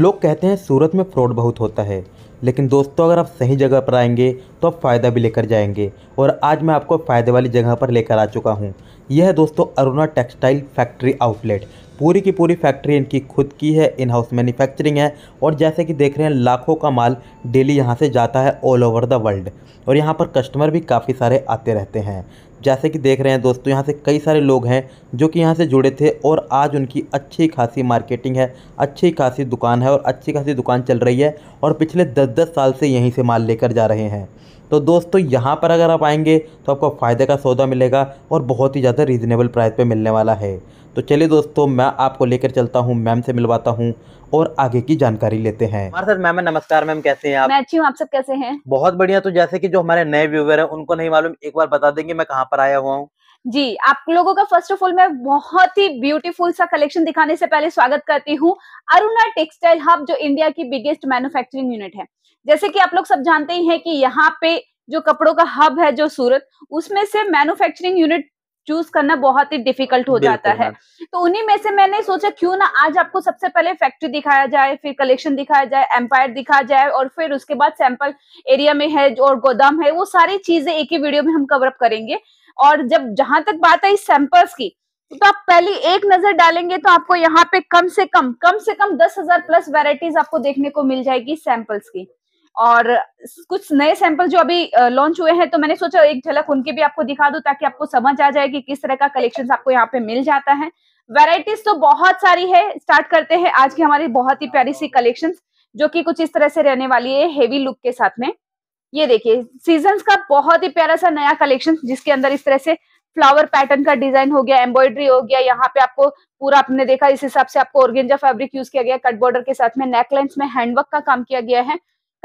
लोग कहते हैं सूरत में फ्रॉड बहुत होता है लेकिन दोस्तों अगर आप सही जगह पर आएंगे तो आप फ़ायदा भी लेकर जाएंगे और आज मैं आपको फ़ायदे वाली जगह पर लेकर आ चुका हूँ यह है दोस्तों अरुणा टेक्सटाइल फैक्ट्री आउटलेट पूरी की पूरी फैक्ट्री इनकी खुद की है इन हाउस मैन्युफैक्चरिंग है और जैसे कि देख रहे हैं लाखों का माल डेली यहाँ से जाता है ऑल ओवर द वर्ल्ड और यहाँ पर कस्टमर भी काफ़ी सारे आते रहते हैं जैसे कि देख रहे हैं दोस्तों यहाँ से कई सारे लोग हैं जो कि यहाँ से जुड़े थे और आज उनकी अच्छी खासी मार्केटिंग है अच्छी खासी दुकान है और अच्छी खासी दुकान चल रही है और पिछले दस दस साल से यहीं से माल लेकर जा रहे हैं तो दोस्तों यहाँ पर अगर आप आएंगे तो आपको फ़ायदे का सौदा मिलेगा और बहुत ही ज़्यादा रीज़नेबल प्राइस पे मिलने वाला है तो चलिए दोस्तों मैं आपको लेकर चलता हूँ मैम से मिलवाता हूँ और आगे की जानकारी लेते हैं हमारे साथ मैम नमस्कार मैम कैसे हैं आप मैं अच्छी हूँ आप सब कैसे हैं बहुत बढ़िया तो जैसे कि जो हमारे नए व्यूवर हैं उनको नहीं मालूम एक बार बता देंगे मैं कहाँ पर आया हुआ हूँ जी आप लोगों का फर्स्ट ऑफ ऑल मैं बहुत ही ब्यूटीफुल सा कलेक्शन दिखाने से पहले स्वागत करती हूँ अरुणा टेक्सटाइल हब जो इंडिया की बिगेस्ट मैन्युफैक्चरिंग यूनिट है जैसे कि आप लोग सब जानते ही हैं कि यहाँ पे जो कपड़ों का हब है जो सूरत उसमें से मैन्युफैक्चरिंग यूनिट चूज करना बहुत ही डिफिकल्ट हो जाता है हाँ। तो उन्हीं में से मैंने सोचा क्यों ना आज आपको सबसे पहले फैक्ट्री दिखाया जाए फिर कलेक्शन दिखाया जाए एम्पायर दिखाया जाए और फिर उसके बाद सैंपल एरिया में है और गोदाम है वो सारी चीजें एक ही वीडियो में हम कवरअप करेंगे और जब जहां तक बात आई सैंपल्स की तो आप पहली एक नजर डालेंगे तो आपको यहाँ पे कम से कम कम से कम दस हजार प्लस वेराइटीज आपको देखने को मिल जाएगी सैंपल्स की और कुछ नए सैंपल जो अभी लॉन्च हुए हैं तो मैंने सोचा एक झलक उनके भी आपको दिखा दू ताकि आपको समझ आ जाए कि किस तरह का कलेक्शन आपको यहाँ पे मिल जाता है वेराइटीज तो बहुत सारी है स्टार्ट करते हैं आज की हमारी बहुत ही प्यारी सी कलेक्शन जो की कुछ इस तरह से रहने वाली है हेवी लुक के साथ में ये देखिए सीजन का बहुत ही प्यारा सा नया कलेक्शन जिसके अंदर इस तरह से फ्लावर पैटर्न का डिजाइन हो गया एम्ब्रॉयडरी हो गया यहाँ पे आपको पूरा आपने देखा इस हिसाब से आपको ऑर्गेंजा फैब्रिक यूज किया गया कट बॉर्डर के साथ में नेकलाइंस में हैंडवर्क का काम किया गया है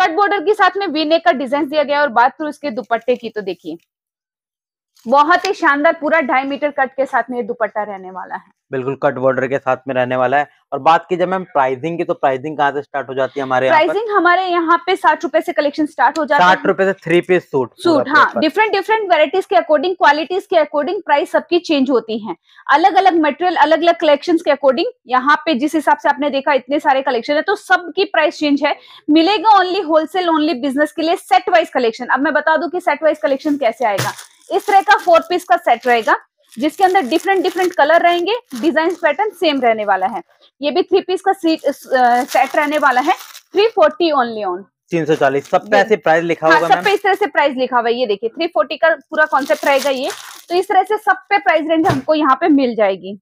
कट बॉर्डर के साथ में वी का डिजाइन दिया गया और बात करूँ इसके दुपट्टे की तो देखिए बहुत ही शानदार पूरा ढाई मीटर कट के साथ में ये दुपट्टा रहने वाला है बिल्कुल कट बॉर्डर के साथ में रहने वाला है और बात की जब मैम प्राइसिंग की तो प्राइसिंग कहाँ से स्टार्ट हो जाती है हमारे प्राइसिंग हमारे यहाँ पे साठ रुपए से कलेक्शन स्टार्ट हो जाता है साठ रुपए से थ्री पीस सूट सूट हाँ डिफरेंट डिफरेंट वेराइटीज के अकॉर्डिंग क्वालिटीज के अकॉर्डिंग प्राइस सबकी चेंज होती है अलग अलग मटेरियल अलग अलग कलेक्शन के अकॉर्डिंग यहाँ पे जिस हिसाब से आपने देखा इतने सारे कलेक्शन है तो सबकी प्राइस चेंज है मिलेगा ओनली होलसेल ओनली बिजनेस के लिए सेट वाइज कलेक्शन अब मैं बता दू की सेट वाइज कलेक्शन कैसे आएगा इस तरह का फोर पीस का सेट रहेगा जिसके अंदर डिफरेंट डिफरेंट कलर रहेंगे डिजाइन पैटर्न सेम रहने वाला है ये भी थ्री पीस का सीट सेट uh, रहने वाला है थ्री फोर्टी ओनली ऑन तीन सौ चालीस सब पे ऐसे प्राइस लिखा हाँ, होगा सब पे इस तरह से प्राइस लिखा हुआ है ये देखिए थ्री फोर्टी का पूरा कॉन्सेप्ट रहेगा ये तो इस तरह से सब पे प्राइस रेंज हमको यहाँ पे मिल जाएगी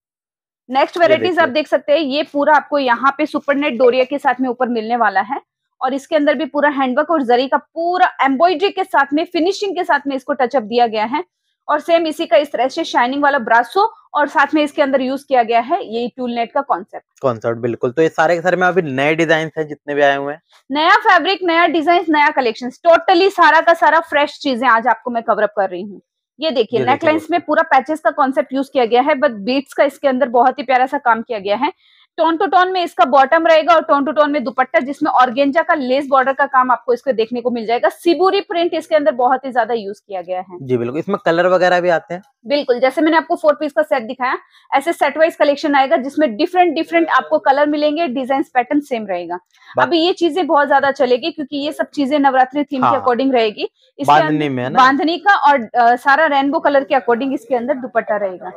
नेक्स्ट वेराइटीज आप देख सकते हैं ये पूरा आपको यहाँ पे सुपरनेट डोरिया के साथ में ऊपर मिलने वाला है और इसके अंदर भी पूरा हैंडवर्क और जरी का पूरा एम्ब्रॉयड्री के साथ में फिनिशिंग के साथ में इसको टचअप दिया गया है और सेम इसी का इस तरह से शाइनिंग वाला ब्रासो और साथ में इसके अंदर यूज किया गया है यही टूल नेट का कॉन्सेप्ट कॉन्सेप्ट बिल्कुल तो ये सारे के सारे में अभी नए डिजाइन है जितने भी आए हुए हैं नया फैब्रिक नया डिजाइन नया कलेक्शन टोटली सारा का सारा फ्रेश चीजें आज आपको मैं कवरअप कर रही हूँ ये देखिए नेकलाइंस में पूरा पैचेस का कॉन्सेप्ट यूज किया गया है बट बीट्स का इसके अंदर बहुत ही प्यारा सा काम किया गया है टोन टू टोन में इसका बॉटम रहेगा और टोन टू टोन में दुपट्टा जिसमें ऑर्गेंजा का लेस बॉर्डर का काम आपको इसको देखने को मिल जाएगा सिबूरी प्रिंट इसके अंदर बहुत ही ज्यादा यूज किया गया है जी बिल्कुल इसमें कलर वगैरह भी आते हैं बिल्कुल जैसे मैंने आपको फोर पीस का सेट दिखाया ऐसे सेट वाइज कलेक्शन आएगा जिसमें डिफरेंट डिफरेंट आपको कलर मिलेंगे डिजाइन पैटर्न सेम रहेगा अभी ये चीजें बहुत ज्यादा चलेगी क्योंकि ये सब चीजें नवरात्रि थीम के अकॉर्डिंग हाँ। रहेगी इसमें बांधनी का और सारा रेनबो कलर के अकॉर्डिंग इसके अंदर दुपट्टा रहेगा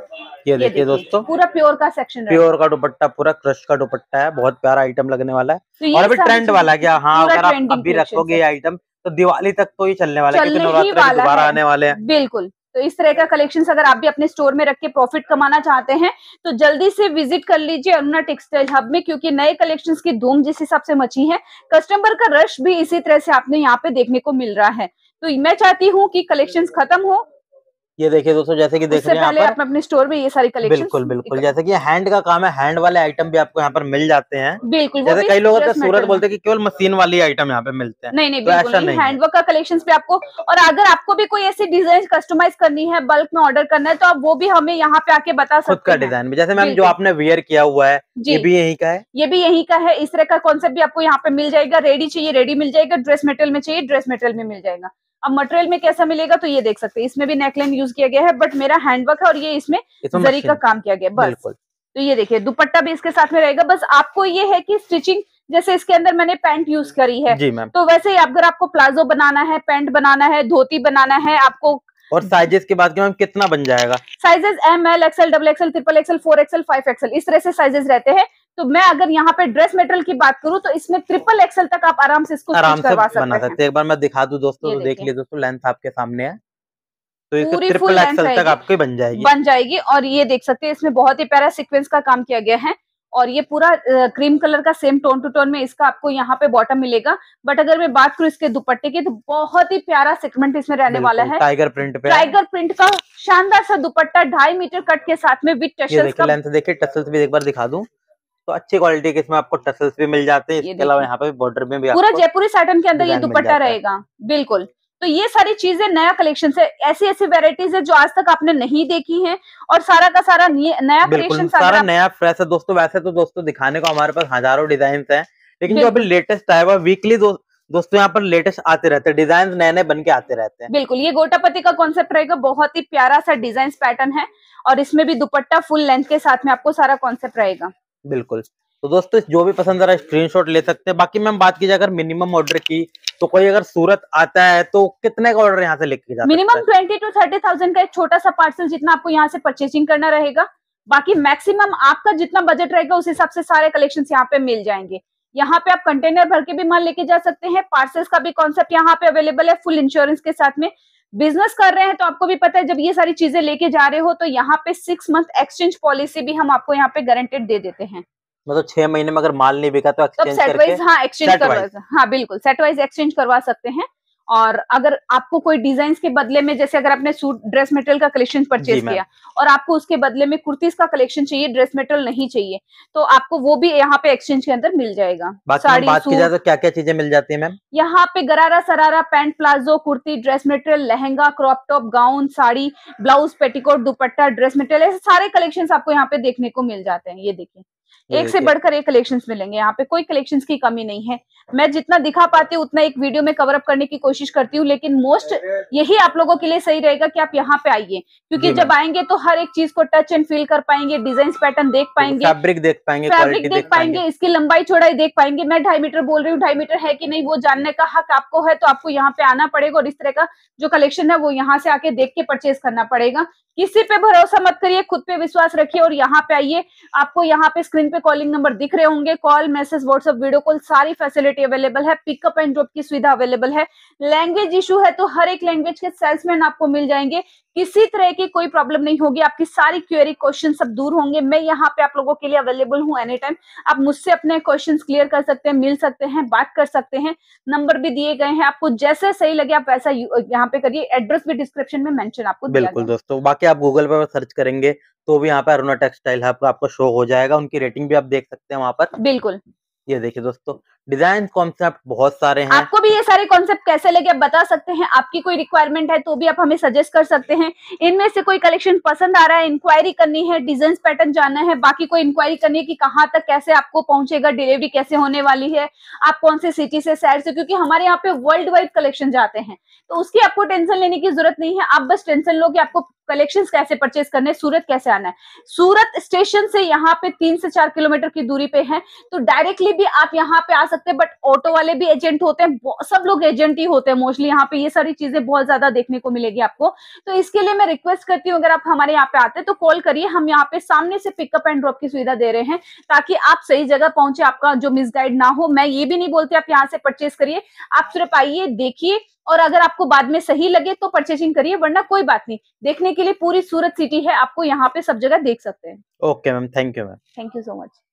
ये देखिए दोस्तों पूरा प्योर का सेक्शन प्योर का दुपट्टा पूरा क्रश का दुपट्टा है बहुत प्यारा आइटम लगने वाला है तो और अभी ट्रेंड वाला क्या हाँ अगर आप अभी रखोगे ये आइटम तो दिवाली तक तो ये चलने वाला है क्योंकि नवरात्र दोबारा आने वाले हैं बिल्कुल तो इस तरह का कलेक्शन अगर आप भी अपने स्टोर में रख के प्रॉफिट कमाना चाहते हैं तो जल्दी से विजिट कर लीजिए अरुणा टेक्सटाइल हब में क्योंकि नए कलेक्शंस की धूम जिस हिसाब से मची है कस्टमर का रश भी इसी तरह से आपने यहाँ पे देखने को मिल रहा है तो मैं चाहती हूँ कि कलेक्शंस खत्म हो ये देखिए दोस्तों जैसे कि देख रहे हैं आप अपने स्टोर में ये सारी कलेक्शन बिल्कुल बिल्कुल जैसे कि हैंड का काम है हैंड वाले आइटम भी आपको यहाँ पर मिल जाते हैं बिल्कुल जैसे कई लोग सूरत बोलते हैं कि केवल मशीन वाली आइटम यहाँ पे मिलते हैं नहीं नहीं तो बिल्कुल नहीं हैंडवर्क का कलेक्शन भी आपको और अगर आपको भी कोई ऐसी डिजाइन कस्टमाइज करनी है बल्क में ऑर्डर करना है तो आप वो भी हमें यहाँ पे आके बता सकते खुद का डिजाइन भी जैसे मैम जो आपने वेयर किया हुआ है ये भी यही का है ये भी यही का है इस तरह का कॉन्सेप्ट भी आपको यहाँ पे मिल जाएगा रेडी चाहिए रेडी मिल जाएगा ड्रेस मेटेरियल में चाहिए ड्रेस मेटेरियल में मिल जाएगा अब मटेरियल में कैसा मिलेगा तो ये देख सकते हैं इसमें भी नेकलाइन यूज किया गया है बट मेरा हैंडवर्क है और ये इसमें तो जरी का काम किया गया बस तो ये देखिए दुपट्टा भी इसके साथ में रहेगा बस आपको ये है कि स्टिचिंग जैसे इसके अंदर मैंने पैंट यूज करी है जी तो वैसे ही अगर आपको प्लाजो बनाना है पैंट बनाना है धोती बनाना है आपको और साइजेस के बाद मैम कितना बन जाएगा sizes M L XL double XL triple XL four XL five XL इस तरह से साइजेस रहते हैं तो मैं अगर यहाँ पे ड्रेस मेटेरियल की बात करूँ तो इसमें ट्रिपल एक्सल तक आप आराम से इसको आराम से बना सकते हैं एक बार मैं दिखा दू दोस्तों तो देख लीजिए दोस्तों लेंथ आपके सामने है तो पूरी फुल एक्सल तक आपकी बन जाएगी बन जाएगी और ये देख सकते हैं इसमें बहुत ही प्यारा सिक्वेंस का काम किया गया है और ये पूरा क्रीम कलर का सेम टोन टू टोन में इसका आपको यहाँ पे बॉटम मिलेगा बट अगर मैं बात करूँ इसके दुपट्टे की तो बहुत ही प्यारा सेगमेंट इसमें रहने वाला है टाइगर प्रिंट पे टाइगर प्रिंट का शानदार सा दुपट्टा ढाई मीटर कट के साथ में विद टसल्स का लेंथ देखिए टसल्स भी एक बार दिखा दूं तो अच्छी क्वालिटी के इसमें आपको टसल्स भी मिल जाते हैं इसके अलावा यहाँ पे बॉर्डर में भी पूरा जयपुरी साटन के अंदर ये दुपट्टा रहेगा बिल्कुल तो ये सारी चीजें नया कलेक्शन है ऐसी ऐसी वेराइटीज है जो आज तक आपने नहीं देखी है और सारा का सारा नया कलेक्शन सारा नया फ्रेश है दोस्तों वैसे तो दोस्तों दिखाने को हमारे पास हजारों डिजाइन है लेकिन जो अभी लेटेस्ट आया हुआ वीकली दो, दोस्तों यहाँ पर लेटेस्ट आते रहते हैं डिजाइन नए नए बन के आते रहते हैं बिल्कुल ये गोटापति का कॉन्सेप्ट रहेगा बहुत ही प्यारा सा डिजाइन पैटर्न है और इसमें भी दुपट्टा फुल लेंथ के साथ में आपको सारा कॉन्सेप्ट रहेगा बिल्कुल तो दोस्तों जो भी पसंद आ रहा है स्क्रीनशॉट ले सकते हैं बाकी मैम बात की जाए अगर मिनिमम ऑर्डर की तो कोई अगर सूरत आता है तो कितने का ऑर्डर यहाँ से लेके जाए minimum twenty two thirty thousand का एक छोटा सा पार्सल जितना आपको यहाँ से परचेसिंग करना रहेगा बाकी मैक्सिमम आपका जितना बजट रहेगा उस हिसाब से सारे कलेक्शन यहाँ पे मिल जाएंगे यहाँ पे आप कंटेनर भर के भी माल लेके जा सकते हैं पार्सल्स का भी कॉन्सेप्ट यहाँ पे अवेलेबल है फुल इंश्योरेंस के साथ में बिजनेस कर रहे हैं तो आपको भी पता है जब ये सारी चीजें लेके जा रहे हो तो यहाँ पे सिक्स मंथ एक्सचेंज पॉलिसी भी हम आपको यहाँ पे गारंटेड दे देते हैं मतलब छह महीने में अगर माल नहीं बिका तो एक्सचेंज हाँ एक्सचेंज करवा हाँ बिल्कुल सेटवाइज एक्सचेंज करवा सकते हैं और अगर आपको कोई डिजाइन के बदले में जैसे अगर आपने सूट ड्रेस मटेरियल का कलेक्शन परचेज किया और आपको उसके बदले में कुर्तीज का कलेक्शन चाहिए ड्रेस मटेरियल नहीं चाहिए तो आपको वो भी यहाँ पे एक्सचेंज के अंदर मिल जाएगा साड़ी बात की तो क्या क्या चीजें मिल जाती है मैम यहाँ पे gharara sharara pant palazzo kurti dress material lehenga crop top gown sari blouse petticoat dupatta dress material ऐसे सारे कलेक्शन आपको यहाँ पे देखने को मिल जाते हैं ये देखिए एक से बढ़कर एक कलेक्शन मिलेंगे यहाँ पे कोई कलेक्शन की कमी नहीं है मैं जितना दिखा पाती हूँ उतना एक वीडियो में कवर अप करने की कोशिश करती हूँ लेकिन मोस्ट यही आप लोगों के लिए सही रहेगा कि आप यहाँ पे आइए क्योंकि जब आएंगे तो हर एक चीज को टच एंड फील कर पाएंगे डिजाइन पैटर्न देख पाएंगे फैब्रिक देख पाएंगे फैब्रिक देख पाएंगे इसकी लंबाई चौड़ाई देख पाएंगे मैं ढाई मीटर बोल रही हूँ ढाई मीटर है कि नहीं वो जानने का हक आपको है तो आपको यहाँ पे आना पड़ेगा और इस तरह का जो कलेक्शन है वो यहाँ से आके देख के परचेज करना पड़ेगा किसी पे भरोसा मत करिए खुद पे विश्वास रखिए और यहाँ पे आइए आपको यहाँ पे स्क्रीन स्क्रीन पे कॉलिंग नंबर दिख रहे होंगे call message WhatsApp video call सारी फैसिलिटी अवेलेबल है पिकअप एंड ड्रॉप की सुविधा अवेलेबल है लैंग्वेज इशू है तो हर एक लैंग्वेज के सेल्समैन आपको मिल जाएंगे किसी तरह की कोई प्रॉब्लम नहीं होगी आपकी सारी क्वेरी क्वेश्चन सब दूर होंगे मैं यहाँ पे आप लोगों के लिए अवेलेबल हूँ एनी टाइम आप मुझसे अपने क्वेश्चन क्लियर कर सकते हैं मिल सकते हैं बात कर सकते हैं नंबर भी दिए गए हैं आपको जैसे सही लगे आप वैसा यहाँ पे करिए एड्रेस भी डिस्क्रिप्शन में मैंशन आपको बिल्कुल दोस्तों बाकी आप गूगल पर सर्च करेंगे तो भी यहाँ पे अरुणा टेक्सटाइल हब आपको शो हो जाएगा उनकी रेटिंग भी आप देख सकते हैं वहाँ पर बिल्कुल ये देखिए दोस्तों डिजाइन कॉन्सेप्ट बहुत सारे हैं आपको भी ये सारे कॉन्सेप्ट कैसे लगे आप बता सकते हैं आपकी कोई रिक्वायरमेंट है तो भी आप हमें सजेस्ट कर सकते हैं इनमें से कोई कलेक्शन पसंद आ रहा है इंक्वायरी करनी है डिजाइन पैटर्न जानना है बाकी कोई इंक्वायरी करनी है कि कहाँ तक कैसे आपको पहुंचेगा डिलीवरी कैसे होने वाली है आप कौन से सिटी से शहर से क्योंकि हमारे यहाँ पे वर्ल्ड वाइड कलेक्शन जाते हैं तो उसकी आपको टेंशन लेने की जरूरत नहीं है आप बस टेंशन लो कि आपको कलेक्शंस कैसे परचेज करने सूरत कैसे आना है सूरत स्टेशन से यहाँ पे तीन से चार किलोमीटर की दूरी पे है तो डायरेक्टली भी आप यहाँ पे आ सकते बट ऑटो वाले भी एजेंट होते हैं सब लोग एजेंट ही होते हैं मोस्टली यहाँ पे ये सारी चीजें बहुत ज्यादा देखने को मिलेगी आपको तो इसके लिए मैं रिक्वेस्ट करती हूँ अगर आप हमारे यहाँ पे आते हैं तो कॉल करिए हम यहाँ पे सामने से पिकअप एंड ड्रॉप की सुविधा दे रहे हैं ताकि आप सही जगह पहुंचे आपका जो मिसगाइड ना हो मैं ये भी नहीं बोलती आप यहाँ से परचेज करिए आप सिर्फ आइए देखिए और अगर आपको बाद में सही लगे तो परचेसिंग करिए वरना कोई बात नहीं देखने के लिए पूरी सूरत सिटी है आपको यहाँ पे सब जगह देख सकते हैं okay ma'am thank you ma'am thank you so much